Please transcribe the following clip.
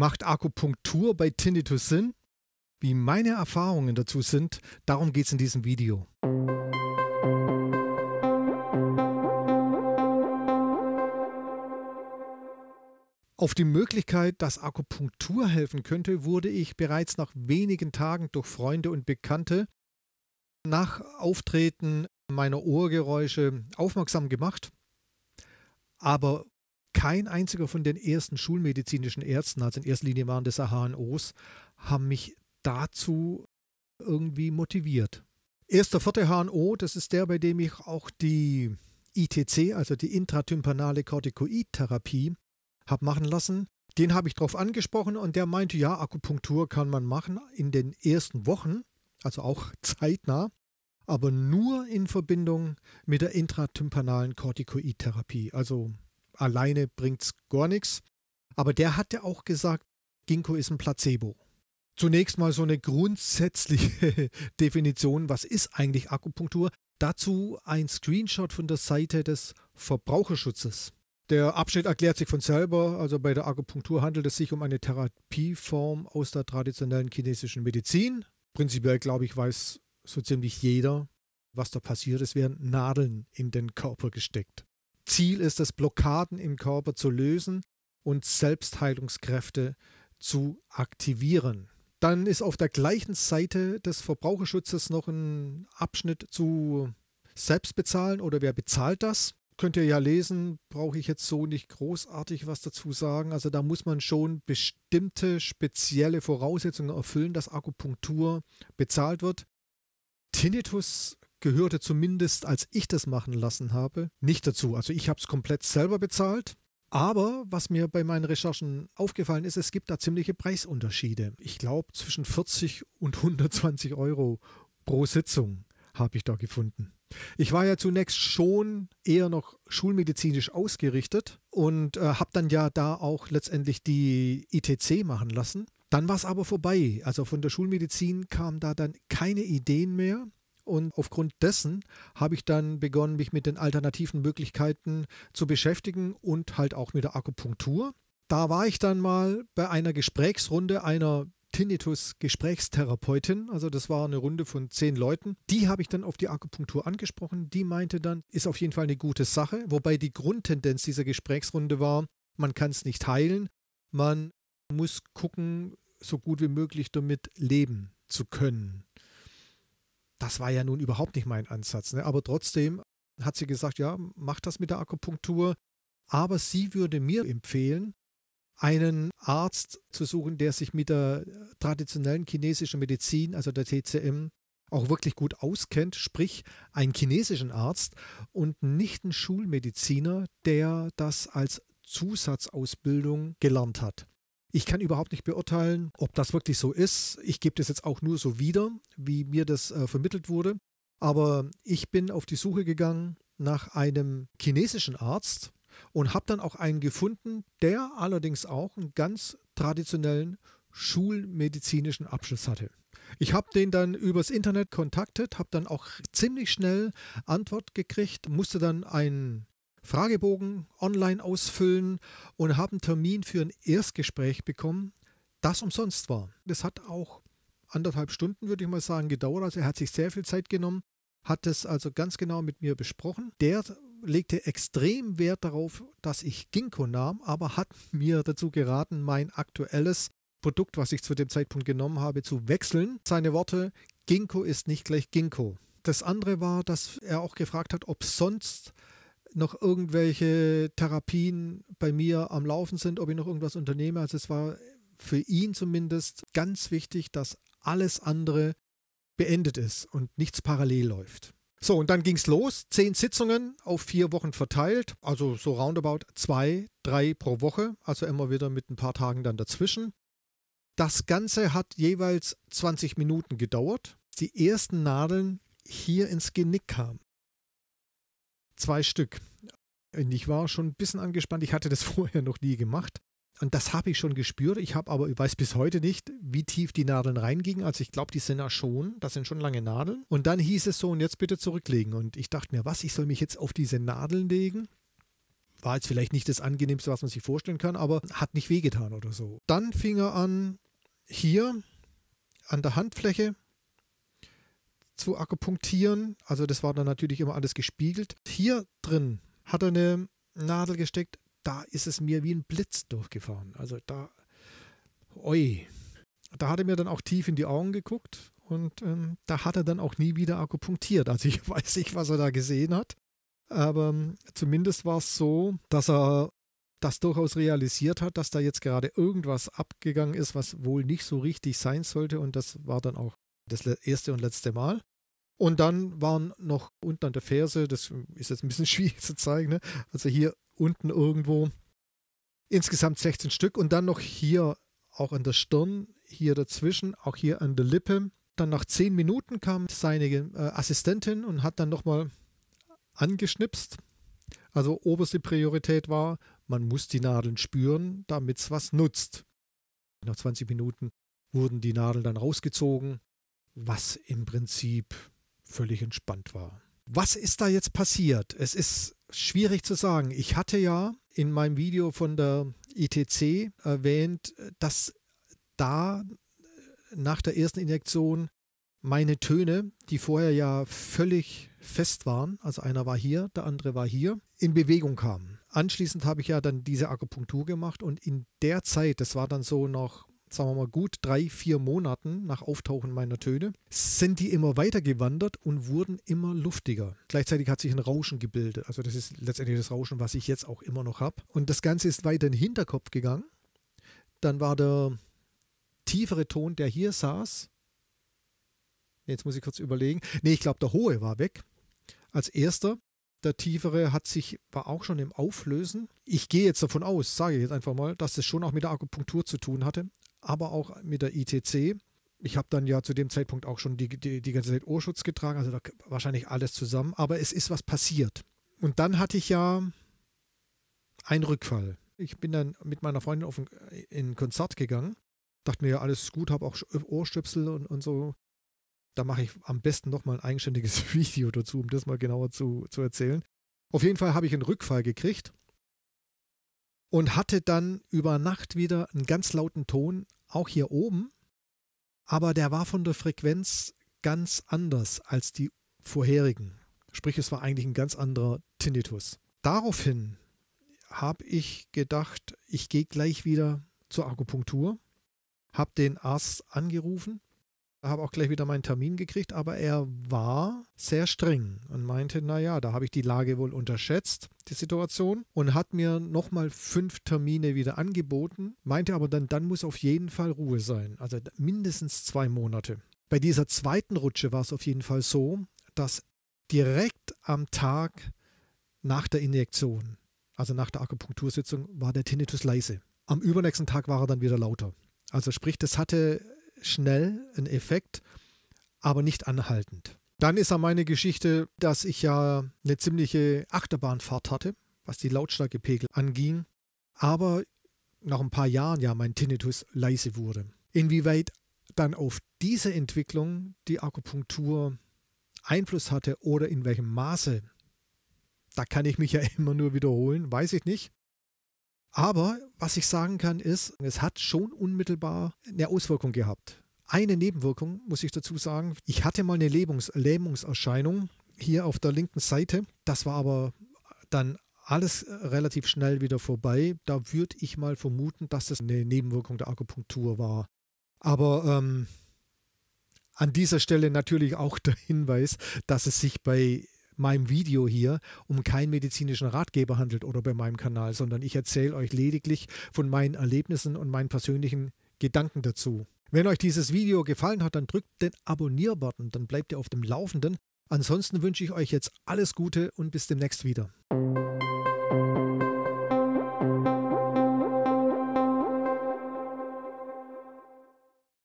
Macht Akupunktur bei Tinnitus Sinn? Wie meine Erfahrungen dazu sind, darum geht es in diesem Video. Auf die Möglichkeit, dass Akupunktur helfen könnte, wurde ich bereits nach wenigen Tagen durch Freunde und Bekannte nach Auftreten meiner Ohrgeräusche aufmerksam gemacht. Aber kein einziger von den ersten schulmedizinischen Ärzten, also in erster Linie waren das HNOs, haben mich dazu irgendwie motiviert. Erster vierte HNO, das ist der, bei dem ich auch die ITC, also die intratympanale Corticoid-Therapie, habe machen lassen. Den habe ich darauf angesprochen und der meinte, ja, Akupunktur kann man machen in den ersten Wochen, also auch zeitnah, aber nur in Verbindung mit der intratympanalen Corticoid-Therapie. Also alleine bringt's gar nichts. Aber der hatte auch gesagt, Ginkgo ist ein Placebo. Zunächst mal so eine grundsätzliche Definition, was ist eigentlich Akupunktur? Dazu ein Screenshot von der Seite des Verbraucherschutzes. Der Abschnitt erklärt sich von selber. Also bei der Akupunktur handelt es sich um eine Therapieform aus der traditionellen chinesischen Medizin. Prinzipiell, glaube ich, weiß so ziemlich jeder, was da passiert ist, werden Nadeln in den Körper gesteckt. Ziel ist es, Blockaden im Körper zu lösen und Selbstheilungskräfte zu aktivieren. Dann ist auf der gleichen Seite des Verbraucherschutzes noch ein Abschnitt zu Selbstbezahlen oder wer bezahlt das? Könnt ihr ja lesen, brauche ich jetzt so nicht großartig was dazu sagen. Also da muss man schon bestimmte spezielle Voraussetzungen erfüllen, dass Akupunktur bezahlt wird. Tinnitus gehörte zumindest, als ich das machen lassen habe, nicht dazu. Also ich habe es komplett selber bezahlt. Aber was mir bei meinen Recherchen aufgefallen ist, es gibt da ziemliche Preisunterschiede. Ich glaube zwischen 40 und 120 Euro pro Sitzung habe ich da gefunden. Ich war ja zunächst schon eher noch schulmedizinisch ausgerichtet und äh, habe dann ja da auch letztendlich die ITC machen lassen. Dann war es aber vorbei. Also von der Schulmedizin kamen da dann keine Ideen mehr. Und aufgrund dessen habe ich dann begonnen, mich mit den alternativen Möglichkeiten zu beschäftigen und halt auch mit der Akupunktur. Da war ich dann mal bei einer Gesprächsrunde einer Tinnitus-Gesprächstherapeutin. Also das war eine Runde von zehn Leuten. Die habe ich dann auf die Akupunktur angesprochen. Die meinte dann, ist auf jeden Fall eine gute Sache. Wobei die Grundtendenz dieser Gesprächsrunde war, man kann es nicht heilen. Man muss gucken, so gut wie möglich damit leben zu können das war ja nun überhaupt nicht mein Ansatz. Ne? Aber trotzdem hat sie gesagt, ja, mach das mit der Akupunktur. Aber sie würde mir empfehlen, einen Arzt zu suchen, der sich mit der traditionellen chinesischen Medizin, also der TCM, auch wirklich gut auskennt, sprich einen chinesischen Arzt und nicht einen Schulmediziner, der das als Zusatzausbildung gelernt hat. Ich kann überhaupt nicht beurteilen, ob das wirklich so ist. Ich gebe das jetzt auch nur so wieder, wie mir das äh, vermittelt wurde. Aber ich bin auf die Suche gegangen nach einem chinesischen Arzt und habe dann auch einen gefunden, der allerdings auch einen ganz traditionellen schulmedizinischen Abschluss hatte. Ich habe den dann übers Internet kontaktet, habe dann auch ziemlich schnell Antwort gekriegt, musste dann einen Fragebogen online ausfüllen und haben Termin für ein Erstgespräch bekommen, das umsonst war. Das hat auch anderthalb Stunden, würde ich mal sagen, gedauert. Also er hat sich sehr viel Zeit genommen, hat das also ganz genau mit mir besprochen. Der legte extrem Wert darauf, dass ich Ginkgo nahm, aber hat mir dazu geraten, mein aktuelles Produkt, was ich zu dem Zeitpunkt genommen habe, zu wechseln. Seine Worte, Ginkgo ist nicht gleich Ginkgo. Das andere war, dass er auch gefragt hat, ob sonst noch irgendwelche Therapien bei mir am Laufen sind, ob ich noch irgendwas unternehme. Also es war für ihn zumindest ganz wichtig, dass alles andere beendet ist und nichts parallel läuft. So, und dann ging es los. Zehn Sitzungen auf vier Wochen verteilt, also so roundabout zwei, drei pro Woche, also immer wieder mit ein paar Tagen dann dazwischen. Das Ganze hat jeweils 20 Minuten gedauert. Die ersten Nadeln hier ins Genick kamen zwei Stück. Und ich war schon ein bisschen angespannt. Ich hatte das vorher noch nie gemacht. Und das habe ich schon gespürt. Ich habe aber, ich weiß bis heute nicht, wie tief die Nadeln reingingen. Also ich glaube, die sind ja schon, das sind schon lange Nadeln. Und dann hieß es so, und jetzt bitte zurücklegen. Und ich dachte mir, was, ich soll mich jetzt auf diese Nadeln legen? War jetzt vielleicht nicht das angenehmste, was man sich vorstellen kann, aber hat nicht wehgetan oder so. Dann fing er an, hier an der Handfläche zu akupunktieren. Also das war dann natürlich immer alles gespiegelt. Hier drin hat er eine Nadel gesteckt, da ist es mir wie ein Blitz durchgefahren. Also da, oi. Da hat er mir dann auch tief in die Augen geguckt und ähm, da hat er dann auch nie wieder akupunktiert. Also ich weiß nicht, was er da gesehen hat. Aber ähm, zumindest war es so, dass er das durchaus realisiert hat, dass da jetzt gerade irgendwas abgegangen ist, was wohl nicht so richtig sein sollte. Und das war dann auch das erste und letzte Mal. Und dann waren noch unten an der Ferse, das ist jetzt ein bisschen schwierig zu zeigen, ne? also hier unten irgendwo insgesamt 16 Stück und dann noch hier auch an der Stirn, hier dazwischen, auch hier an der Lippe. Dann nach 10 Minuten kam seine äh, Assistentin und hat dann nochmal angeschnipst. Also oberste Priorität war, man muss die Nadeln spüren, damit es was nutzt. Nach 20 Minuten wurden die Nadeln dann rausgezogen, was im Prinzip völlig entspannt war. Was ist da jetzt passiert? Es ist schwierig zu sagen. Ich hatte ja in meinem Video von der ITC erwähnt, dass da nach der ersten Injektion meine Töne, die vorher ja völlig fest waren, also einer war hier, der andere war hier, in Bewegung kamen. Anschließend habe ich ja dann diese Akupunktur gemacht und in der Zeit, das war dann so noch sagen wir mal gut drei, vier Monaten nach Auftauchen meiner Töne, sind die immer weiter gewandert und wurden immer luftiger. Gleichzeitig hat sich ein Rauschen gebildet. Also das ist letztendlich das Rauschen, was ich jetzt auch immer noch habe. Und das Ganze ist weiter in den Hinterkopf gegangen. Dann war der tiefere Ton, der hier saß. Jetzt muss ich kurz überlegen. Ne, ich glaube, der hohe war weg. Als erster. Der tiefere hat sich, war auch schon im Auflösen. Ich gehe jetzt davon aus, sage ich jetzt einfach mal, dass das schon auch mit der Akupunktur zu tun hatte aber auch mit der ITC. Ich habe dann ja zu dem Zeitpunkt auch schon die, die, die ganze Zeit Ohrschutz getragen, also wahrscheinlich alles zusammen, aber es ist was passiert. Und dann hatte ich ja einen Rückfall. Ich bin dann mit meiner Freundin auf ein, in ein Konzert gegangen, dachte mir, ja, alles gut, habe auch äh, Ohrstöpsel und, und so. Da mache ich am besten nochmal ein eigenständiges Video dazu, um das mal genauer zu, zu erzählen. Auf jeden Fall habe ich einen Rückfall gekriegt und hatte dann über Nacht wieder einen ganz lauten Ton, auch hier oben, aber der war von der Frequenz ganz anders als die vorherigen. Sprich, es war eigentlich ein ganz anderer Tinnitus. Daraufhin habe ich gedacht, ich gehe gleich wieder zur Akupunktur, habe den Arzt angerufen habe auch gleich wieder meinen Termin gekriegt, aber er war sehr streng und meinte, naja, da habe ich die Lage wohl unterschätzt, die Situation, und hat mir nochmal fünf Termine wieder angeboten, meinte aber dann, dann muss auf jeden Fall Ruhe sein, also mindestens zwei Monate. Bei dieser zweiten Rutsche war es auf jeden Fall so, dass direkt am Tag nach der Injektion, also nach der Akupunktursitzung, war der Tinnitus leise. Am übernächsten Tag war er dann wieder lauter. Also sprich, das hatte schnell ein Effekt, aber nicht anhaltend. Dann ist ja meine Geschichte, dass ich ja eine ziemliche Achterbahnfahrt hatte, was die Lautstärkepegel anging, aber nach ein paar Jahren ja mein Tinnitus leise wurde. Inwieweit dann auf diese Entwicklung die Akupunktur Einfluss hatte oder in welchem Maße, da kann ich mich ja immer nur wiederholen, weiß ich nicht. Aber was ich sagen kann, ist, es hat schon unmittelbar eine Auswirkung gehabt. Eine Nebenwirkung muss ich dazu sagen. Ich hatte mal eine Lähmungs Lähmungserscheinung hier auf der linken Seite. Das war aber dann alles relativ schnell wieder vorbei. Da würde ich mal vermuten, dass das eine Nebenwirkung der Akupunktur war. Aber ähm, an dieser Stelle natürlich auch der Hinweis, dass es sich bei meinem Video hier um keinen medizinischen Ratgeber handelt oder bei meinem Kanal, sondern ich erzähle euch lediglich von meinen Erlebnissen und meinen persönlichen Gedanken dazu. Wenn euch dieses Video gefallen hat, dann drückt den Abonnier-Button, dann bleibt ihr auf dem Laufenden. Ansonsten wünsche ich euch jetzt alles Gute und bis demnächst wieder.